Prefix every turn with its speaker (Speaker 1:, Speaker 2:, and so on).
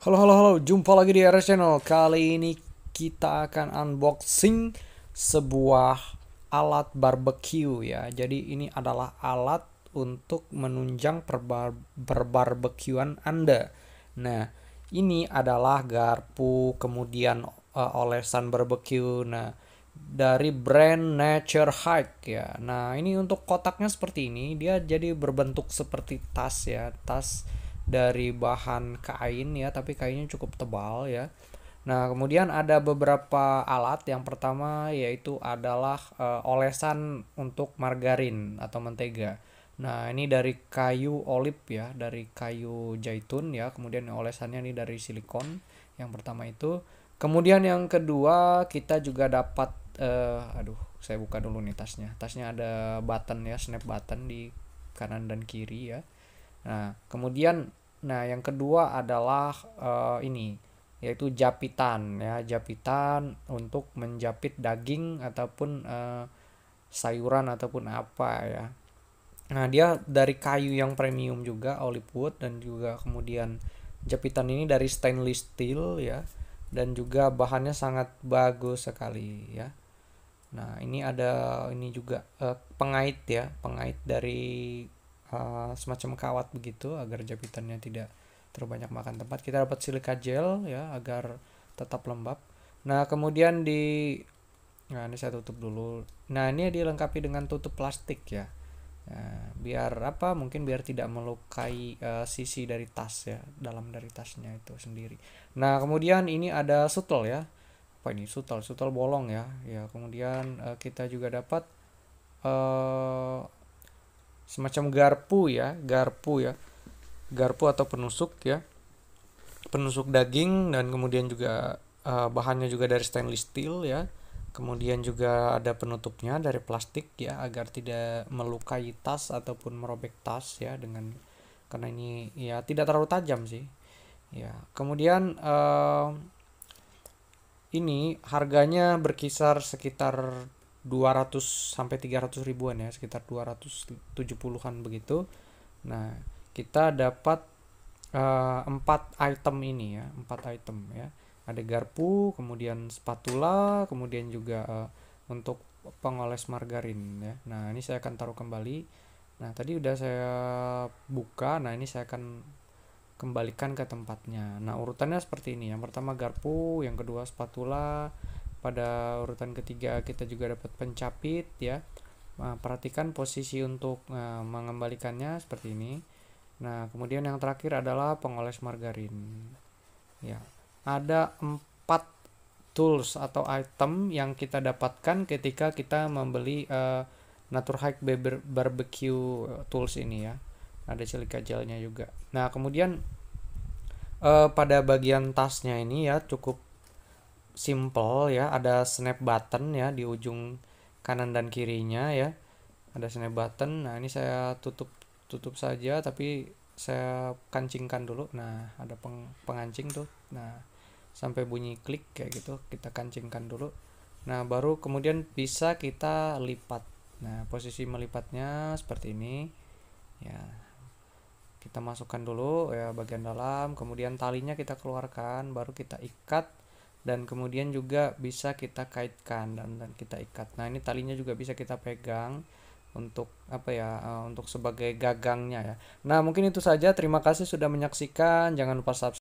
Speaker 1: Halo halo halo, jumpa lagi di RS Channel. Kali ini kita akan unboxing sebuah alat barbecue ya. Jadi ini adalah alat untuk menunjang perbar perbarbekuan Anda. Nah, ini adalah garpu kemudian uh, olesan barbecue. Nah, dari brand Nature Hike ya. Nah, ini untuk kotaknya seperti ini, dia jadi berbentuk seperti tas ya, tas dari bahan kain ya tapi kainnya cukup tebal ya nah kemudian ada beberapa alat yang pertama yaitu adalah e, olesan untuk margarin atau mentega nah ini dari kayu olive ya dari kayu jaitun ya kemudian olesannya ini dari silikon yang pertama itu kemudian yang kedua kita juga dapat e, aduh saya buka dulu nih tasnya tasnya ada button ya snap button di kanan dan kiri ya nah kemudian Nah, yang kedua adalah uh, ini yaitu japitan ya, japitan untuk menjapit daging ataupun uh, sayuran ataupun apa ya. Nah, dia dari kayu yang premium juga olive wood dan juga kemudian japitan ini dari stainless steel ya dan juga bahannya sangat bagus sekali ya. Nah, ini ada ini juga uh, pengait ya, pengait dari uh, semacam kawat begitu agar jepitannya tidak terlalu banyak makan tempat. Kita dapat silika gel ya agar tetap lembab. Nah, kemudian di Nah, ini saya tutup dulu. Nah, ini dilengkapi dengan tutup plastik ya. Nah, biar apa? Mungkin biar tidak melukai uh, sisi dari tas ya, dalam dari tasnya itu sendiri. Nah, kemudian ini ada sutel ya. Apa ini? Sutel, sutel bolong ya. Ya, kemudian uh, kita juga dapat semacam garpu ya, garpu ya. Garpu atau penusuk ya. Penusuk daging dan kemudian juga uh, bahannya juga dari stainless steel ya. Kemudian juga ada penutupnya dari plastik ya agar tidak melukai tas ataupun merobek tas ya dengan karena ini ya tidak terlalu tajam sih. Ya, kemudian uh, ini harganya berkisar sekitar 200 sampai 300 ribuan ya sekitar 270-an begitu nah kita dapat eh, empat 4 item ini ya 4 item ya ada garpu kemudian spatula kemudian juga uh, untuk pengoles margarin ya nah ini saya akan taruh kembali nah tadi udah saya buka nah ini saya akan kembalikan ke tempatnya nah urutannya seperti ini yang pertama garpu yang kedua spatula pada urutan ketiga kita juga dapat pencapit ya. Nah, perhatikan posisi untuk uh, mengembalikannya seperti ini. Nah, kemudian yang terakhir adalah pengoles margarin. Ya. Ada empat tools atau item yang kita dapatkan ketika kita membeli uh, eh, Naturhike barbecue eh, tools ini ya. Ada silika gelnya juga. Nah, kemudian uh, pada bagian tasnya ini ya cukup simple ya ada snap button ya di ujung kanan dan kirinya ya ada snap button nah ini saya tutup tutup saja tapi saya kancingkan dulu nah ada peng, pengancing tuh nah sampai bunyi klik kayak gitu kita kancingkan dulu nah baru kemudian bisa kita lipat nah posisi melipatnya seperti ini ya kita masukkan dulu ya bagian dalam kemudian talinya kita keluarkan baru kita ikat dan kemudian juga bisa kita kaitkan dan, dan kita ikat. Nah, ini talinya juga bisa kita pegang untuk apa ya eh, untuk sebagai gagangnya ya. Nah, mungkin itu saja. Terima kasih sudah menyaksikan. Jangan lupa subscribe